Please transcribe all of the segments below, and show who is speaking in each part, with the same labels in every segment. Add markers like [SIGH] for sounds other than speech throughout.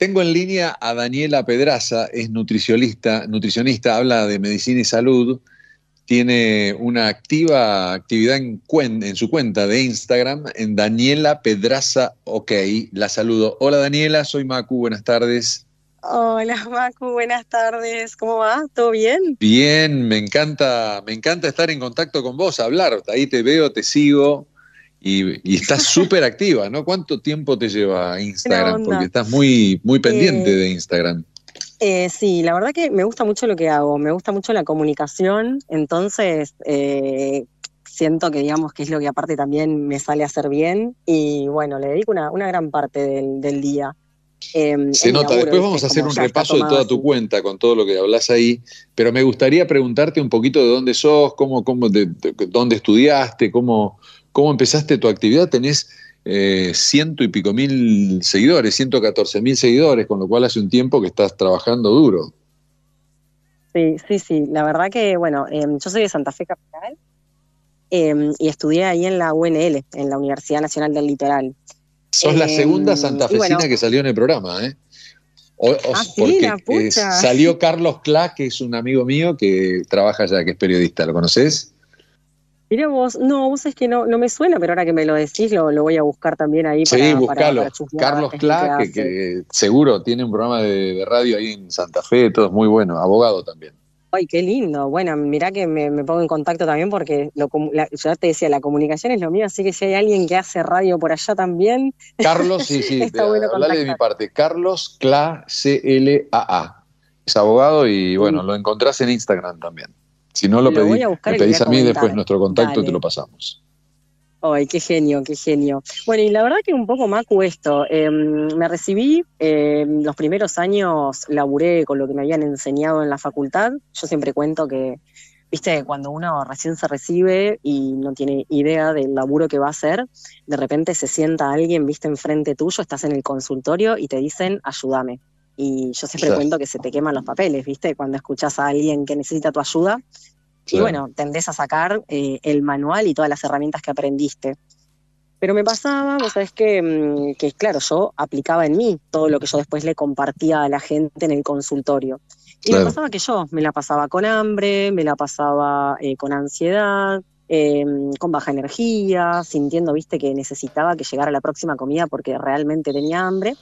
Speaker 1: Tengo en línea a Daniela Pedraza, es nutricionista, nutricionista, habla de medicina y salud, tiene una activa actividad en, su cuenta de Instagram, en Daniela Pedraza OK. La saludo. Hola Daniela, soy Macu, buenas tardes.
Speaker 2: Hola Macu, buenas tardes. ¿Cómo va? ¿Todo bien?
Speaker 1: Bien, me encanta, me encanta estar en contacto con vos, hablar. Ahí te veo, te sigo. Y, estás súper [LAUGHS] activa, ¿no? ¿Cuánto tiempo te lleva Instagram? Porque estás muy, muy eh, pendiente de Instagram.
Speaker 2: Eh, sí, la verdad que me gusta mucho lo que hago, me gusta mucho la comunicación, entonces eh, siento que digamos que es lo que aparte también me sale a hacer bien y bueno, le dedico una, gran parte del, día. Em, Se nota, después vamos a hacer un repaso de toda
Speaker 1: tu cuenta con todo lo que hablas ahí, pero me gustaría preguntarte un poquito de dónde sos, cómo, cómo de, dónde estudiaste, cómo, cómo empezaste tu actividad, tenés eh, ciento y pico mil seguidores, 114 mil seguidores, con lo cual hace un tiempo que estás trabajando duro.
Speaker 2: Sí, sí, sí. La verdad que, bueno, em, yo soy de Santa Fe Capital em, y estudié ahí en la UNL, en la Universidad Nacional del Litoral. Sos la segunda em, santafesina que
Speaker 1: salió en el programa, ¿eh? O, ah, sí, la pucha. Eh, salió Carlos Cla, que es un amigo mío que trabaja ya, que es periodista, ¿lo conoces?
Speaker 2: Mirá vos, no, vos es que no, no me suena, pero ahora que me lo decís lo, voy a buscar también ahí. sí, buscalo. Carlos Cla,
Speaker 1: que, seguro tiene un programa de, radio ahí en Santa Fe, todo es muy bueno, abogado también.
Speaker 2: Ay, qué lindo. Bueno, mirá que me, pongo en contacto también porque lo, ya te decía, la comunicación es lo mío, así que si hay alguien que hace radio por allá también. Carlos,
Speaker 1: sí, [LAUGHS] sí, está de mi parte. Carlos Cla, C-L-A-A. Es abogado y bueno, lo encontrás en Instagram también. Si no lo, lo pedís, Te pedís a mí, después nuestro contacto y te lo pasamos.
Speaker 2: Ay, qué genio, qué genio. Bueno, y la verdad que un poco macu esto. Em, me recibí, em, los primeros años laburé con lo que me habían enseñado en la facultad. Yo siempre cuento que, viste, cuando uno recién se recibe y no tiene idea del laburo que va a hacer, de repente se sienta alguien, viste, enfrente tuyo, estás en el consultorio y te dicen, ayúdame. Y yo siempre cuento que se te queman los papeles, ¿viste? Cuando escuchas a alguien que necesita tu ayuda. Y bueno, tendés a sacar eh, el manual y todas las herramientas que aprendiste. Pero me pasaba, vos sabés que, mm, que, claro, yo aplicaba en mí todo lo que yo después le compartía a la gente en el consultorio. Y me pasaba que yo me la pasaba con hambre, me la pasaba eh, con ansiedad, em, con baja energía, sintiendo, viste, que necesitaba que llegara la próxima comida porque realmente tenía hambre.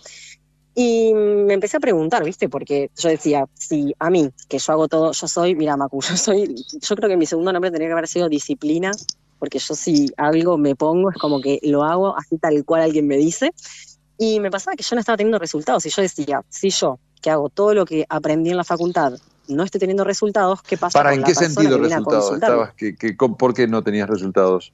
Speaker 2: Y me empecé a preguntar, ¿viste? Porque yo decía, si a mí, que yo hago todo, yo soy, mira, Macu, [LAUGHS] yo soy, yo creo que mi segundo nombre tenía que haber sido disciplina, porque yo si algo me pongo es como que lo hago así tal cual alguien me dice. Y me pasaba que yo no estaba teniendo resultados. Y yo decía, si yo, que hago todo lo que aprendí en la facultad, no estoy teniendo resultados, ¿qué pasa? ¿Para en qué sentido resultados estabas?
Speaker 1: ¿Que, que, ¿Por qué no tenías resultados?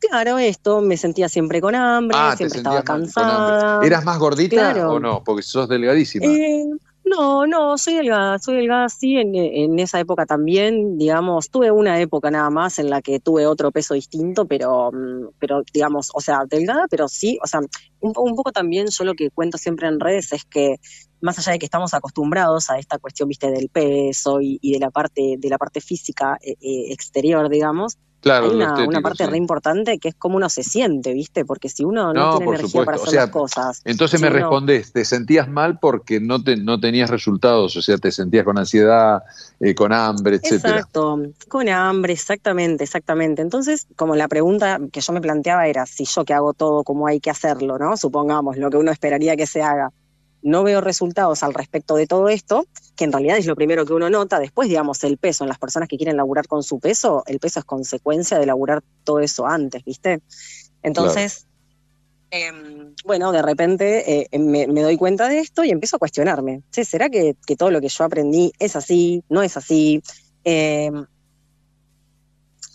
Speaker 2: Claro, esto, me sentía siempre con hambre, ah, siempre estaba cansada. ¿Eras más gordita o
Speaker 1: no? Porque sos delgadísima.
Speaker 2: Eh, no, no, soy delgada, soy delgada, sí, en, esa época también, digamos, tuve una época nada más en la que tuve otro peso distinto, pero, mm, pero digamos, o sea, delgada, pero sí, o sea, un, poco también yo lo que cuento siempre en redes es que más allá de que estamos acostumbrados a esta cuestión, viste, del peso y, de la parte, de la parte física eh, eh, exterior, digamos,
Speaker 1: Claro, una, parte re
Speaker 2: importante que es cómo uno se siente, ¿viste? Porque si uno no, tiene energía para hacer cosas. Entonces me
Speaker 1: respondés, te sentías mal porque no, tenías resultados, o sea, te sentías con ansiedad, eh, con hambre, etcétera.
Speaker 2: Exacto, con hambre, exactamente, exactamente. Entonces, como la pregunta que yo me planteaba era si yo que hago todo como hay que hacerlo, ¿no? Supongamos lo que uno esperaría que se haga no veo resultados al respecto de todo esto, que en realidad es lo primero que uno nota. Después, digamos, el peso, en las personas que quieren laburar con su peso, el peso es consecuencia de laburar todo eso antes, ¿viste? Entonces, em, bueno, de repente eh, em, me, doy cuenta de esto y empiezo a cuestionarme. ¿Será que, todo lo que yo aprendí es así? ¿No es así? Em,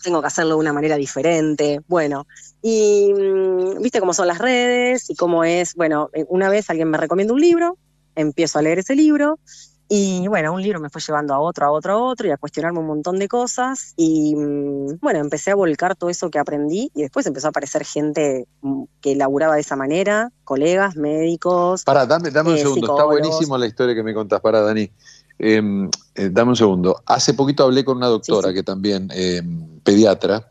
Speaker 2: tengo que hacerlo de una manera diferente. Bueno, y mm, viste cómo son las redes y cómo es, bueno, eh, una vez alguien me recomienda un libro, empiezo a leer ese libro y bueno, un libro me fue llevando a otro, a otro, a otro y a cuestionarme un montón de cosas y mm, bueno, empecé a volcar todo eso que aprendí y después empezó a aparecer gente mm, que laburaba de esa manera, colegas, médicos. Para, dame, un eh, segundo, está buenísimo
Speaker 1: la historia que me contás, para Dani. Em, eh, dame un segundo. Hace poquito hablé con una doctora que también, em, pediatra,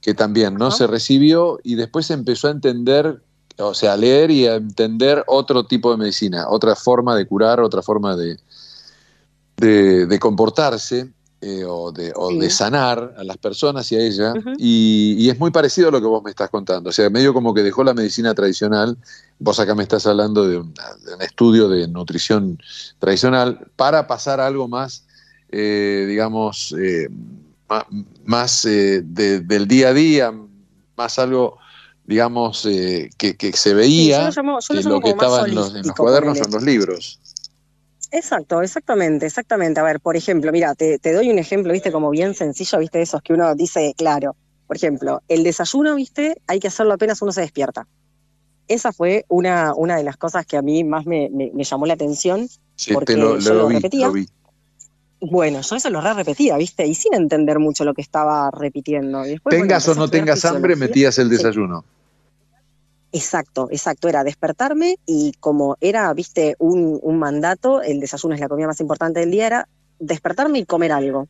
Speaker 1: que también no se recibió y después empezó a entender, o sea, a leer y a entender otro tipo de medicina, otra forma de curar, otra forma de, de comportarse. Eh, o, de, de, sanar a las personas y a ella. y, es muy parecido a lo que vos me estás contando. O sea, medio como que dejó la medicina tradicional. Vos acá me estás hablando de, un estudio de nutrición tradicional para pasar algo más, eh, digamos, eh, más del día a día, más algo digamos, que, se veía
Speaker 2: lo que, lo que estaba en los, los cuadernos o en
Speaker 1: los libros.
Speaker 2: Exacto, exactamente, exactamente. A ver, por ejemplo, mira, te, doy un ejemplo, viste, como bien sencillo, viste, esos que uno dice, claro. Por ejemplo, el desayuno, viste, hay que hacerlo apenas uno se despierta. Esa fue una, una de las cosas que a mí más me, llamó la atención, este porque lo, lo, repetía. Bueno, yo eso lo repetía, viste, y sin entender mucho lo que estaba repitiendo. tengas o no tengas hambre, metías
Speaker 1: el desayuno.
Speaker 2: Exacto, exacto, era despertarme y como era, viste, un, mandato, el desayuno es la comida más importante del día, era despertarme y comer algo.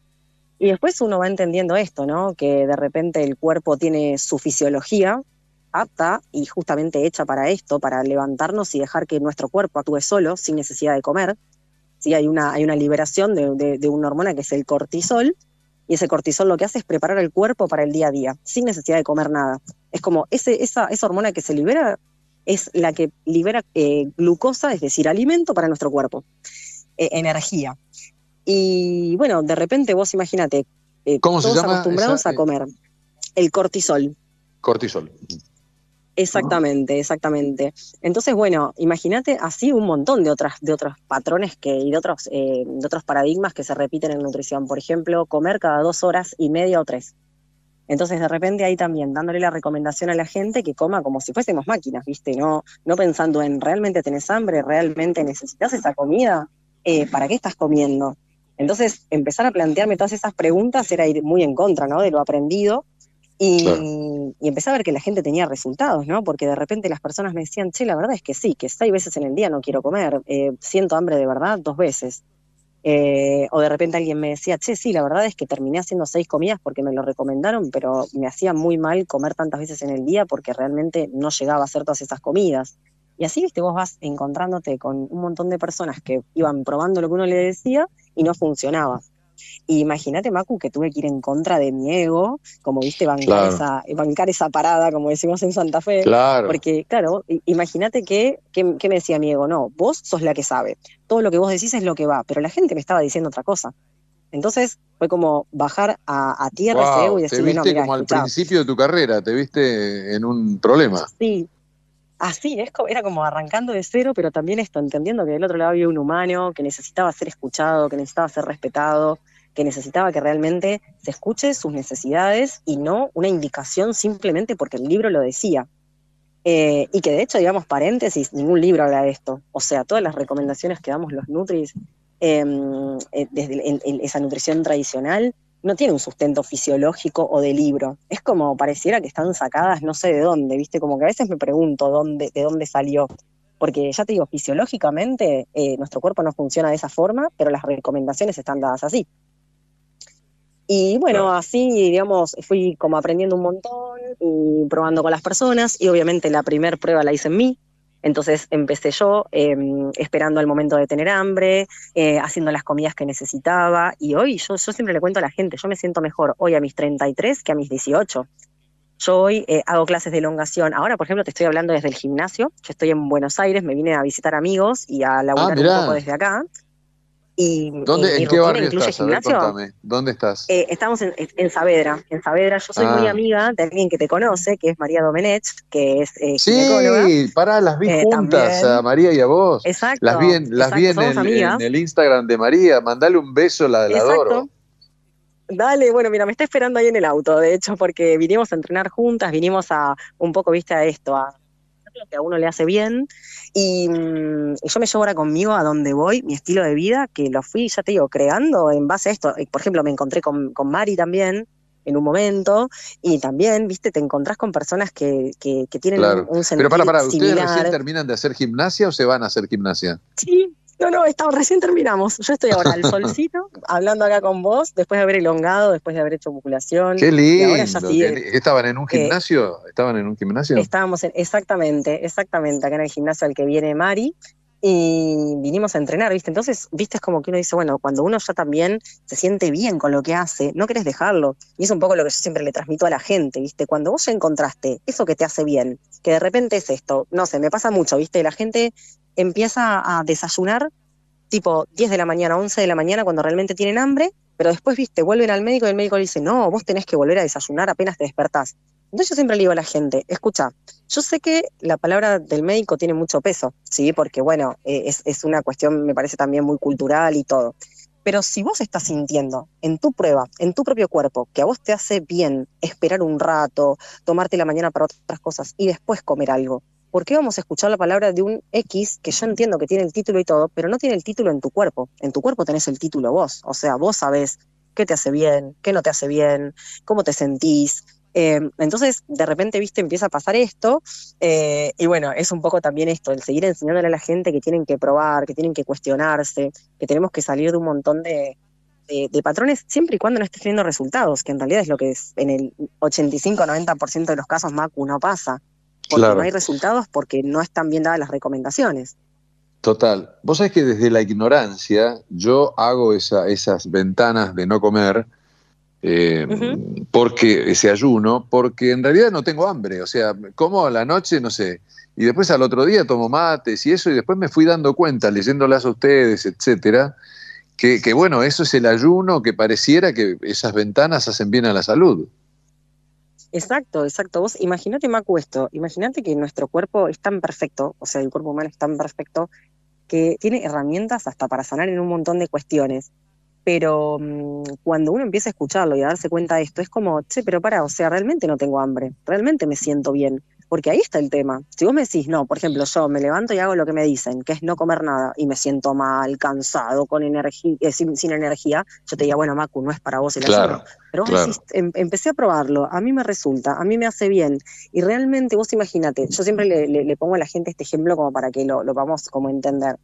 Speaker 2: Y después uno va entendiendo esto, ¿no? Que de repente el cuerpo tiene su fisiología apta y justamente hecha para esto, para levantarnos y dejar que nuestro cuerpo actúe solo, sin necesidad de comer. Sí, hay una, hay una liberación de, de, de una hormona que es el cortisol, y ese cortisol lo que hace es preparar el cuerpo para el día a día, sin necesidad de comer nada. Es como ese, esa, hormona que se libera es la que libera eh, glucosa, es decir, alimento para nuestro cuerpo, eh, energía. Y bueno, de repente vos imagínate, eh, ¿Cómo acostumbrados a comer el cortisol. Cortisol. Exactamente, exactamente. Entonces, bueno, imagínate así un montón de otras, de otros patrones que, y de otros, eh, de otros paradigmas que se repiten en nutrición. Por ejemplo, comer cada dos horas y media o tres. Entonces, de repente ahí también, dándole la recomendación a la gente que coma como si fuésemos máquinas, ¿viste? No, no pensando en realmente tenés hambre, realmente necesitas esa comida, eh, ¿para qué estás comiendo? Entonces, empezar a plantearme todas esas preguntas era ir muy en contra, ¿no? De lo aprendido y, empecé a ver que la gente tenía resultados, ¿no? Porque de repente las personas me decían, che, la verdad es que sí, que seis veces en el día no quiero comer, eh, siento hambre de verdad dos veces. Eh, o de repente alguien me decía, che, sí, la verdad es que terminé haciendo seis comidas porque me lo recomendaron, pero me hacía muy mal comer tantas veces en el día porque realmente no llegaba a hacer todas esas comidas. Y así, viste, vos vas encontrándote con un montón de personas que iban probando lo que uno le decía y no funcionaba. Y imagínate, Macu, que tuve que ir en contra de mi ego, como viste, bancar, esa, bancar esa parada, como decimos en Santa Fe. Porque, claro, imagínate que, que, me decía mi ego, no, vos sos la que sabe, todo lo que vos decís es lo que va, pero la gente me estaba diciendo otra cosa. Entonces fue como bajar a, tierra ese ego y decir, te viste como al principio
Speaker 1: de tu carrera, te viste en un problema.
Speaker 2: Sí, así, es era como arrancando de cero, pero también esto, entendiendo que del otro lado había un humano que necesitaba ser escuchado, que necesitaba ser respetado, que necesitaba que realmente se escuche sus necesidades y no una indicación simplemente porque el libro lo decía. Eh, y que de hecho, digamos, paréntesis, ningún libro habla de esto. O sea, todas las recomendaciones que damos los Nutris, em, eh, desde esa nutrición tradicional, no tiene un sustento fisiológico o de libro. Es como pareciera que están sacadas no sé de dónde, ¿viste? Como que a veces me pregunto dónde, de dónde salió. Porque ya te digo, fisiológicamente eh, nuestro cuerpo no funciona de esa forma, pero las recomendaciones están dadas así. Y bueno, así, digamos, fui como aprendiendo un montón y probando con las personas. Y obviamente la primera prueba la hice en mí, entonces empecé yo em, esperando el momento de tener hambre, eh, haciendo las comidas que necesitaba y hoy yo, siempre le cuento a la gente, yo me siento mejor hoy a mis 33 que a mis 18. Yo hoy eh, hago clases de elongación. Ahora, por ejemplo, te estoy hablando desde el gimnasio. Yo estoy en Buenos Aires, me vine a visitar amigos y a laburar ah, un poco desde acá. ¿Dónde, ¿En qué barrio estás?
Speaker 1: ¿Dónde estás?
Speaker 2: Eh, estamos en, Saavedra. En Saavedra yo soy muy ah. amiga de alguien que te conoce, que es María Domenech, que es eh, Sí, pará, las vi eh, juntas a María y a vos. Exacto. Las vi en, las vi en, el,
Speaker 1: Instagram de María. Mandale un beso, la, la adoro.
Speaker 2: Dale, bueno, mira, me está esperando ahí en el auto, de hecho, porque vinimos a entrenar juntas, vinimos a un poco, viste, a esto, a que a uno le hace bien. Y, mm, yo me llevo ahora conmigo a donde voy, mi estilo de vida, que lo fui, ya te digo, creando en base a esto. Eh, por ejemplo, me encontré con, Mari también en un momento, y también, viste, te encontrás con personas que, que, tienen un, sentido Pero para, para, ¿ustedes recién
Speaker 1: terminan de hacer gimnasia o se van a hacer gimnasia?
Speaker 2: Sí, no, no, estamos, recién terminamos. Yo estoy ahora al [LAUGHS] solcito, hablando acá con vos, después de haber elongado, después de haber hecho musculación. Qué lindo. Eh,
Speaker 1: ¿Estaban en un eh, gimnasio? ¿Estaban en un gimnasio?
Speaker 2: Estábamos en, exactamente, exactamente, acá en el gimnasio al que viene Mari. Y vinimos a entrenar, ¿viste? Entonces, viste, es como que uno dice, bueno, cuando uno ya también se siente bien con lo que hace, no querés dejarlo. Y es un poco lo que yo siempre le transmito a la gente, ¿viste? Cuando vos ya encontraste eso que te hace bien, que de repente es esto, no sé, me pasa mucho, ¿viste? La gente empieza a desayunar tipo 10 de la mañana, 11 de la mañana, cuando realmente tienen hambre, pero después, viste, vuelven al médico y el médico dice, no, vos tenés que volver a desayunar apenas te despertás. Entonces yo siempre le digo a la gente, escucha, yo sé que la palabra del médico tiene mucho peso, ¿sí? Porque bueno, e, es, es una cuestión, me parece también muy cultural y todo. Pero si vos estás sintiendo en tu prueba, en tu propio cuerpo, que a vos te hace bien esperar un rato, tomarte la mañana para otras cosas y después comer algo, ¿por qué vamos a escuchar la palabra de un X que yo entiendo que tiene el título y todo, pero no tiene el título en tu cuerpo? En tu cuerpo tenés el título vos, o sea, vos sabés qué te hace bien, qué no te hace bien, cómo te sentís. Em, entonces, de repente, viste, empieza a pasar esto, eh, y bueno, es un poco también esto, el seguir enseñándole a la gente que tienen que probar, que tienen que cuestionarse, que tenemos que salir de un montón de, patrones siempre y cuando no estés teniendo resultados, que en realidad es lo que es, en el 85-90% de los casos Macu no pasa porque no hay resultados porque no están bien dadas las recomendaciones.
Speaker 1: Total. Vos sabés que desde la ignorancia yo hago esas ventanas de no comer, eh, porque ese ayuno, porque en realidad no tengo hambre, o sea, como a la noche, no sé, y después al otro día tomo mates y eso, y después me fui dando cuenta, leyéndolas a ustedes, etcétera, que, que bueno, eso es el ayuno que pareciera que esas ventanas hacen bien a la salud.
Speaker 2: Exacto, exacto. Vos imagínate, me acuesto Imagínate que nuestro cuerpo es tan perfecto, o sea, el cuerpo humano es tan perfecto, que tiene herramientas hasta para sanar en un montón de cuestiones. Pero mm, cuando uno empieza a escucharlo y a darse cuenta de esto, es como, che, pero para, o sea, realmente no tengo hambre, realmente me siento bien porque ahí está el tema. Si vos me decís, no, por ejemplo, yo me levanto y hago lo que me dicen, que es no comer nada, y me siento mal, cansado, con eh, sin, energía, yo te diría, bueno, Macu, no es para vos el claro, Pero vos em, empecé a probarlo, a mí me resulta, a mí me hace bien. Y realmente, vos imagínate, yo siempre le, pongo a la gente este ejemplo como para que lo, lo vamos como entender.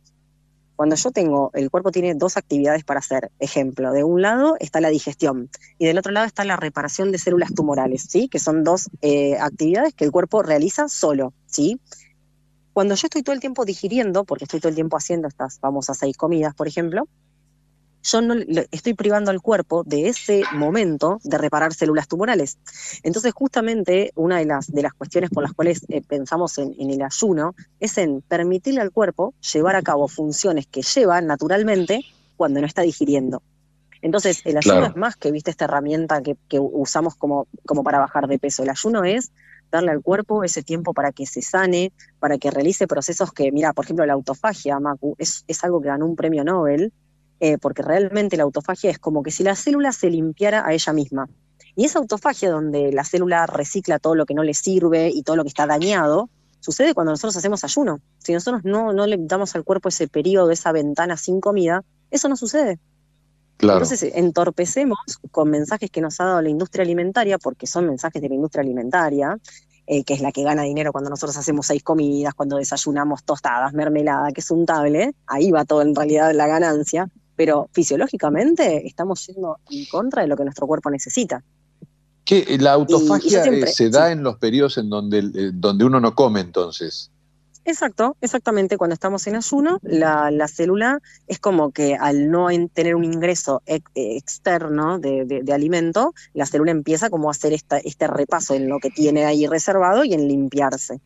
Speaker 2: Cuando yo tengo, el cuerpo tiene dos actividades para hacer. Ejemplo, de un lado está la digestión y del otro lado está la reparación de células tumorales, ¿sí? Que son dos eh, actividades que el cuerpo realiza solo, ¿sí? Cuando yo estoy todo el tiempo digiriendo, porque estoy todo el tiempo haciendo estas famosas seis comidas, por ejemplo, yo no estoy privando al cuerpo de ese momento de reparar células tumorales. Entonces, justamente una de las, de las cuestiones por las cuales eh, pensamos en, el ayuno es en permitirle al cuerpo llevar a cabo funciones que lleva naturalmente cuando no está digiriendo. Entonces, el ayuno es más que, viste, esta herramienta que, que usamos como, como para bajar de peso. El ayuno es darle al cuerpo ese tiempo para que se sane, para que realice procesos que, mira, por ejemplo, la autofagia, Macu, es, es algo que ganó un premio Nobel eh, porque realmente la autofagia es como que si la célula se limpiara a ella misma. Y esa autofagia donde la célula recicla todo lo que no le sirve y todo lo que está dañado, sucede cuando nosotros hacemos ayuno. Si nosotros no, no le damos al cuerpo ese periodo, esa ventana sin comida, eso no sucede. Entonces entorpecemos con mensajes que nos ha dado la industria alimentaria, porque son mensajes de la industria alimentaria, eh, que es la que gana dinero cuando nosotros hacemos seis comidas, cuando desayunamos tostadas, mermelada, que es un untable, ahí va todo en realidad la ganancia pero fisiológicamente estamos yendo en contra de lo que nuestro cuerpo necesita.
Speaker 1: ¿Qué, ¿La autofagia eh, se da en los periodos en donde, eh, donde uno no come entonces?
Speaker 2: Exacto, exactamente. Cuando estamos en ayuno, la, la célula es como que al no tener un ingreso eh, externo de, alimento, la célula empieza como a hacer esta, este repaso en lo que tiene ahí reservado y en limpiarse.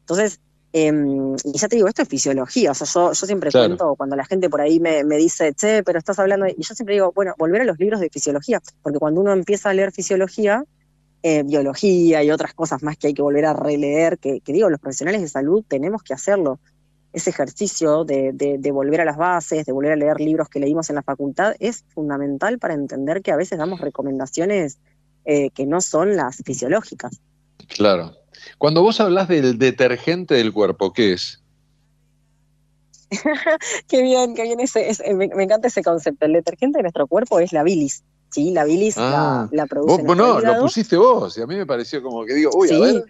Speaker 2: Entonces, Em, y ya te digo, esto es fisiología. O sea, yo, siempre cuento cuando la gente por ahí me, dice, che, pero estás hablando. Y yo siempre digo, bueno, volver a los libros de fisiología, porque cuando uno empieza a leer fisiología, eh, biología y otras cosas más que hay que volver a releer, que, digo, los profesionales de salud tenemos que hacerlo. Ese ejercicio de, de, volver a las bases, de volver a leer libros que leímos en la facultad, es fundamental para entender que a veces damos recomendaciones eh, que no son las fisiológicas.
Speaker 1: Claro, cuando vos hablas del detergente del cuerpo, ¿qué es?
Speaker 2: [LAUGHS] qué bien, qué bien ese, me, encanta ese concepto. El detergente de nuestro cuerpo es la bilis. Sí, la bilis la, ah, produce. no, lo
Speaker 1: pusiste vos y a mí me pareció como que digo, uy, a ver.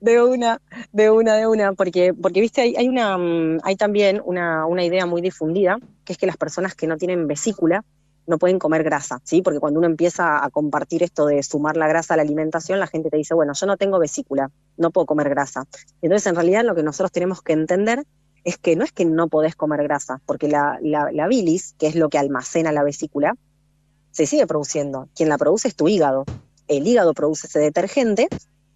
Speaker 2: De una, de una, de una, porque, porque viste, hay, una, mm, hay también una, una idea muy difundida, que es que las personas que no tienen vesícula, no pueden comer grasa, ¿sí? Porque cuando uno empieza a compartir esto de sumar la grasa a la alimentación, la gente te dice, bueno, yo no tengo vesícula, no puedo comer grasa. Entonces, en realidad, lo que nosotros tenemos que entender es que no es que no podés comer grasa, porque la, bilis, que es lo que almacena la vesícula, se sigue produciendo. Quien la produce es tu hígado. El hígado produce ese detergente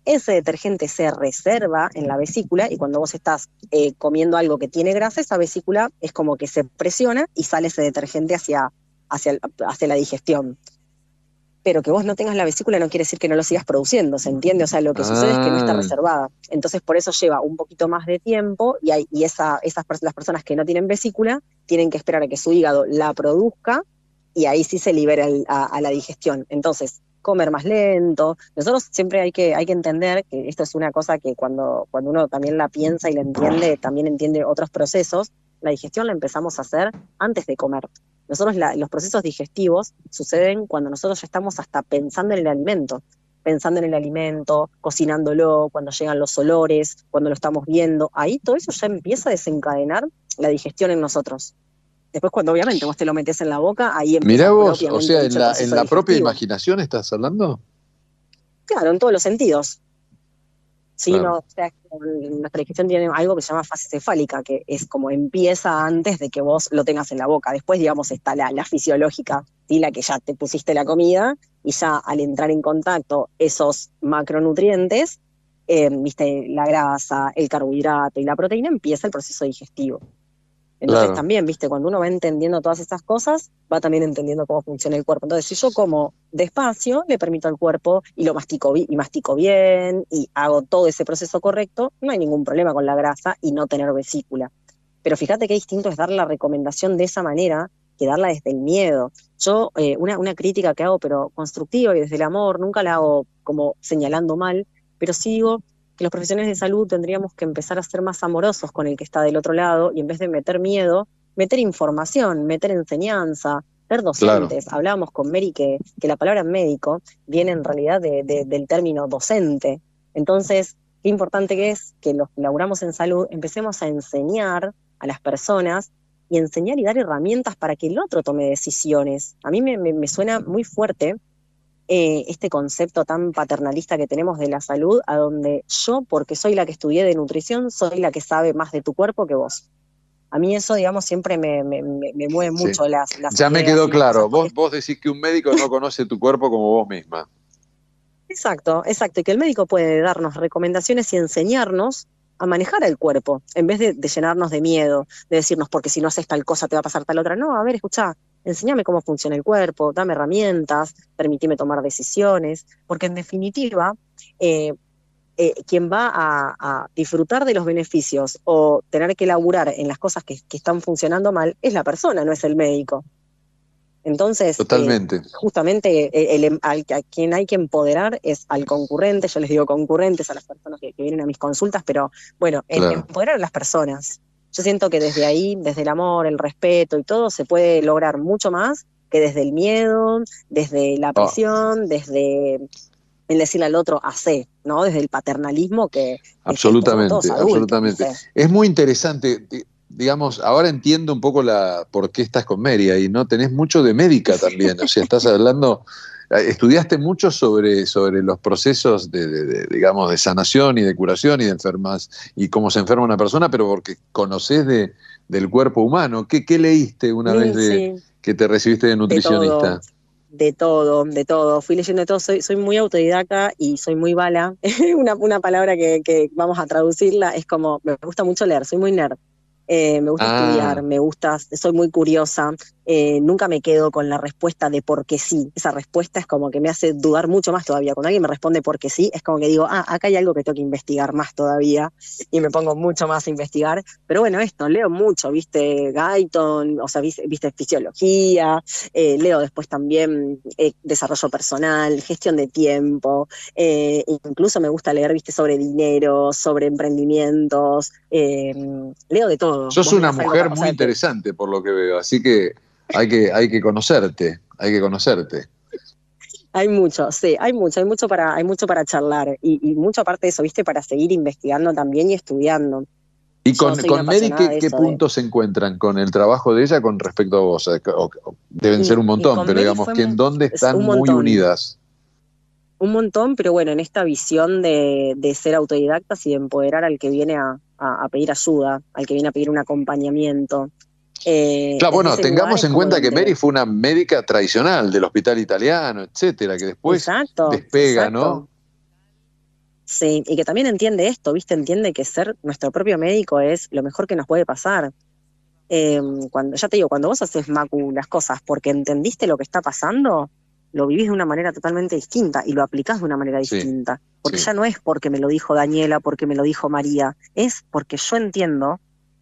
Speaker 2: ese detergente se reserva en la vesícula y cuando vos estás eh, comiendo algo que tiene grasa, esa vesícula es como que se presiona y sale ese detergente hacia, hacia, la digestión. Pero que vos no tengas la vesícula no quiere decir que no lo sigas produciendo, ¿se entiende? O sea, lo que sucede es que no está ah. reservada. Entonces, por eso lleva un poquito más de tiempo y, esas, las personas que no tienen vesícula tienen que esperar a que su hígado la produzca y ahí sí se libera a, la digestión. Entonces, comer más lento. Nosotros siempre hay que, hay que entender que esto es una cosa que cuando, cuando uno también la piensa y la entiende, también entiende otros procesos. La digestión la empezamos a hacer antes de comer. Nosotros los procesos digestivos suceden cuando nosotros ya estamos hasta pensando en el alimento, pensando en el alimento, cocinándolo, cuando llegan los olores, cuando lo estamos viendo, ahí todo eso ya empieza a desencadenar la digestión en nosotros. Después cuando obviamente vos te lo metes en la boca, ahí empieza Mirá vos, o sea, en la, en la propia
Speaker 1: imaginación estás hablando.
Speaker 2: Claro, en todos los sentidos. Sí, nuestra digestión tiene algo que se llama fase cefálica, que es como empieza antes de que vos lo tengas en la boca. Después, digamos, está la, fisiológica, y la que ya te pusiste la comida y ya al entrar en contacto esos macronutrientes, eh, viste, la grasa, el carbohidrato y la proteína, empieza el proceso digestivo. Entonces también, viste, cuando uno va entendiendo todas esas cosas, va también entendiendo cómo funciona el cuerpo. Entonces, si yo como despacio, le permito al cuerpo y lo mastico, y mastico bien y hago todo ese proceso correcto, no hay ningún problema con la grasa y no tener vesícula. Pero fíjate qué distinto es dar la recomendación de esa manera que darla desde el miedo. Yo, eh, una, una crítica que hago, pero constructiva y desde el amor, nunca la hago como señalando mal, pero sigo que los profesionales de salud tendríamos que empezar a ser más amorosos con el que está del otro lado y en vez de meter miedo, meter información, meter enseñanza, ser docentes. Hablábamos con Mary que, que, la palabra médico viene en realidad del término docente. Entonces, qué importante que es que los que laburamos en salud empecemos a enseñar a las personas y enseñar y dar herramientas para que el otro tome decisiones. A mí me suena muy fuerte eh, este concepto tan paternalista que tenemos de la salud, a donde yo, porque soy la que estudié de nutrición, soy la que sabe más de tu cuerpo que vos. A mí eso, digamos, siempre me, me, me mueve mucho las, las, Ya me quedó claro,
Speaker 1: vos, vos decís que un médico no conoce tu cuerpo como vos misma.
Speaker 2: Exacto, exacto, y que el médico puede darnos recomendaciones y enseñarnos a manejar el cuerpo, en vez de, de llenarnos de miedo, de decirnos, porque si no haces tal cosa te va a pasar tal otra. No, a ver, escucha, enséñame cómo funciona el cuerpo, dame herramientas, permitime tomar decisiones, porque en definitiva, eh, eh, quien va a, disfrutar de los beneficios o tener que laburar en las cosas que, están funcionando mal es la persona, no es el médico. Entonces, eh, justamente em, a quien hay que empoderar es al concurrente, yo les digo concurrentes a las personas que, vienen a mis consultas, pero bueno, em, empoderar a las personas. Yo siento que desde ahí, desde el amor, el respeto y todo, se puede lograr mucho más que desde el miedo, desde la oh. presión, desde el decirle al otro hace, ¿no? Desde el paternalismo que...
Speaker 1: Absolutamente, absolutamente. Es muy interesante, digamos, ahora entiendo un poco la por qué estás con Mary y no tenés mucho de médica también, o sea, estás hablando eh, estudiaste mucho sobre, sobre los procesos de, digamos, de sanación y de curación y de enfermas y cómo se enferma una persona, pero porque conoces de, del cuerpo humano. ¿Qué, qué leíste una vez de, que te recibiste de nutricionista?
Speaker 2: De todo. De todo, Fui leyendo de todo. Soy, soy muy autodidacta y soy muy bala. [LAUGHS] una, una palabra que, que vamos a traducirla es como, me gusta mucho leer, soy muy nerd. Eh, me gusta estudiar, ah. me gusta, soy muy curiosa, eh, nunca me quedo con la respuesta de por qué sí. Esa respuesta es como que me hace dudar mucho más todavía. Cuando alguien me responde por qué sí, es como que digo, ah, acá hay algo que tengo que investigar más todavía y me pongo mucho más a investigar. Pero bueno, esto, leo mucho, viste Guyton, o sea, viste, fisiología, eh, leo después también desarrollo personal, gestión de tiempo, incluso me gusta leer, viste, sobre dinero, sobre emprendimientos, leo de todo Sos una mujer muy
Speaker 1: interesante por lo que veo, así que hay que, hay que conocerte, hay que conocerte.
Speaker 2: Hay mucho, sí, hay mucho, hay mucho para, hay mucho para charlar y, mucha mucho aparte de eso, viste, para seguir investigando también y estudiando.
Speaker 1: ¿Y con, Mary qué, qué puntos se encuentran con el trabajo de ella con respecto a vos? Eh, deben ser un montón, pero digamos que en dónde están muy unidas.
Speaker 2: Un montón, pero bueno, en esta visión de ser autodidactas y de empoderar al que viene a, a, pedir ayuda, al que viene a pedir un acompañamiento. Eh, claro, bueno, tengamos en cuenta que Mary
Speaker 1: fue una médica tradicional del hospital italiano, etcétera, que después despega, ¿no?
Speaker 2: Sí, y que también entiende esto, ¿viste? Entiende que ser nuestro propio médico es lo mejor que nos puede pasar. Em, cuando, ya te digo, cuando vos haces Macu las cosas porque entendiste lo que está pasando, lo vivís de una manera totalmente distinta y lo aplicás de una manera distinta. Porque ya no es porque me lo dijo Daniela, porque me lo dijo María, es porque yo entiendo,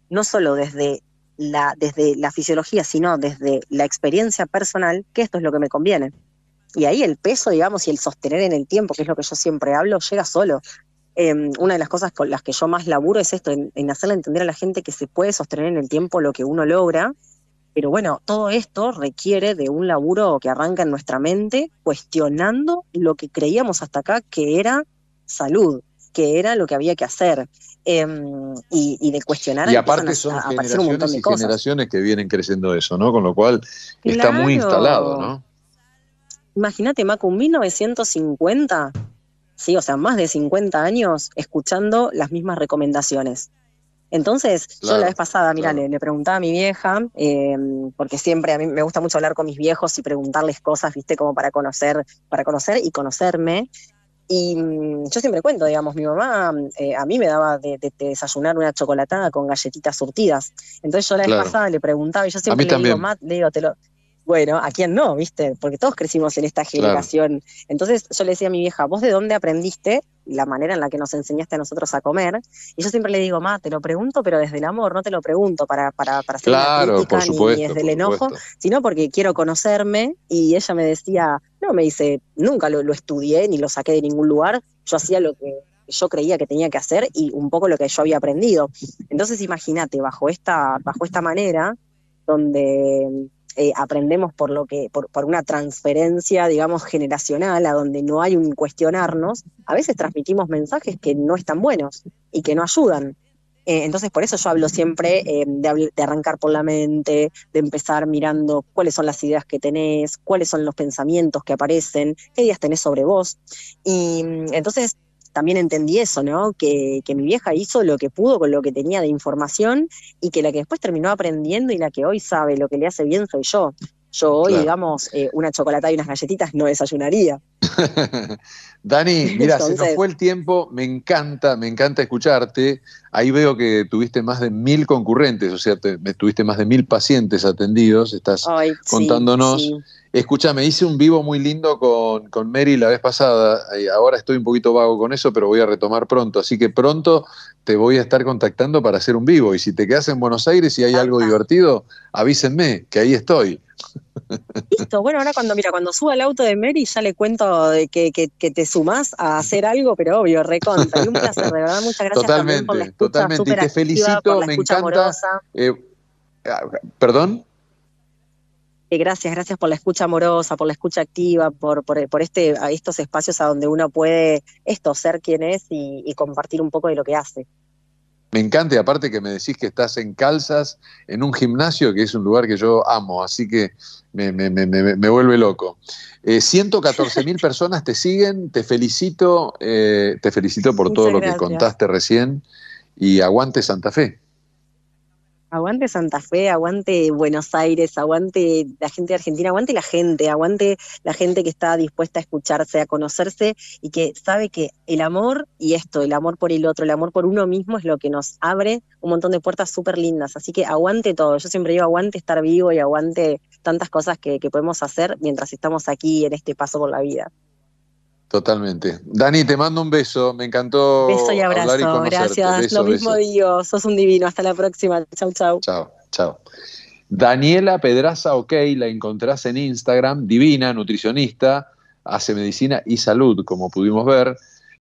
Speaker 2: no solo desde la, desde la fisiología, sino desde la experiencia personal, que esto es lo que me conviene. Y ahí el peso, digamos, y el sostener en el tiempo, que es lo que yo siempre hablo, llega solo. Em, una de las cosas con las que yo más laburo es esto, en hacerle entender a la gente que se puede sostener en el tiempo lo que uno logra pero bueno, todo esto requiere de un laburo que arranca en nuestra mente cuestionando lo que creíamos hasta acá que era salud, que era lo que había que hacer. Em, y, de cuestionar y aparte son generaciones generaciones
Speaker 1: que vienen creciendo eso, ¿no? Con lo cual
Speaker 2: está muy instalado, ¿no? Imagínate, Macu, 1950, sí, o sea, más de 50 años escuchando las mismas recomendaciones. Entonces, yo la vez pasada, mira, le, preguntaba a mi vieja, em, porque siempre a mí me gusta mucho hablar con mis viejos y preguntarles cosas, viste, como para conocer, para conocer y conocerme. Y mm, yo siempre cuento, digamos, mi mamá eh, a mí me daba de, desayunar una chocolatada con galletitas surtidas. Entonces yo la vez pasada le preguntaba y yo siempre le digo, Bueno, ¿a quién no, viste? Porque todos crecimos en esta generación. Entonces yo le decía a mi vieja, ¿vos de dónde aprendiste la manera en la que nos enseñaste a nosotros a comer. Y yo siempre le digo, ma, te lo pregunto, pero desde el amor, no te lo pregunto para, para, para hacer la crítica ni desde el enojo, sino porque quiero conocerme. Y ella me decía, no, me dice, nunca lo, estudié ni lo saqué de ningún lugar, yo hacía lo que yo creía que tenía que hacer y un poco lo que yo había aprendido. Entonces imagínate, bajo esta, bajo esta manera, donde eh, aprendemos por lo que, por, una transferencia, digamos, generacional, a donde no hay un cuestionarnos, a veces transmitimos mensajes que no están buenos y que no ayudan. Eh, entonces, por eso yo hablo siempre eh, de, de, arrancar por la mente, de empezar mirando cuáles son las ideas que tenés, cuáles son los pensamientos que aparecen, qué ideas tenés sobre vos. Y mm, entonces, también entendí eso, ¿no? Que, mi vieja hizo lo que pudo con lo que tenía de información y que la que después terminó aprendiendo y la que hoy sabe lo que le hace bien soy yo. Yo hoy, digamos, eh, una chocolatada y unas galletitas no desayunaría.
Speaker 1: [LAUGHS] Dani, mira, se nos fue el tiempo, me encanta, me encanta escucharte. Ahí veo que tuviste más de mil concurrentes, o sea, tuviste más de mil pacientes atendidos, estás
Speaker 2: contándonos
Speaker 1: me hice un vivo muy lindo con, Mary la vez pasada. Eh, ahora estoy un poquito vago con eso, pero voy a retomar pronto. Así que pronto te voy a estar contactando para hacer un vivo. Y si te quedas en Buenos Aires y hay algo divertido, avísenme, que ahí estoy.
Speaker 2: Listo, bueno, ahora cuando, mira, cuando suba el auto de Mary ya le cuento de que, que, te sumás a hacer algo, pero obvio, recontra. Y un placer, de verdad, muchas gracias totalmente, la Totalmente, y te felicito, me encanta. Eh, ah, ¿Perdón? Eh, gracias, gracias por la escucha amorosa, por la escucha activa, por, este, estos espacios a donde uno puede esto, ser quien es y, compartir un poco de lo que hace.
Speaker 1: Me encanta y aparte que me decís que estás en calzas, en un gimnasio, que es un lugar que yo amo, así que me, vuelve loco. 114 eh, mil [LAUGHS] personas te siguen, te felicito, eh, te felicito por todo lo que contaste recién y aguante Santa Fe.
Speaker 2: Aguante Santa Fe, aguante Buenos Aires, aguante la gente de Argentina, aguante la gente, aguante la gente que está dispuesta a escucharse, a conocerse y que sabe que el amor y esto, el amor por el otro, el amor por uno mismo es lo que nos abre un montón de puertas súper lindas. Así que aguante todo. Yo siempre digo aguante estar vivo y aguante tantas cosas que, que podemos hacer mientras estamos aquí en este paso por la vida.
Speaker 1: Totalmente. Dani, te mando un beso. Me encantó. Beso y abrazo. Gracias. Lo mismo
Speaker 2: digo. Sos un divino. Hasta la próxima. Chau, chau. Chao,
Speaker 1: chao. Daniela Pedraza OK, la encontrás en Instagram, divina, nutricionista, hace medicina y salud, como pudimos ver.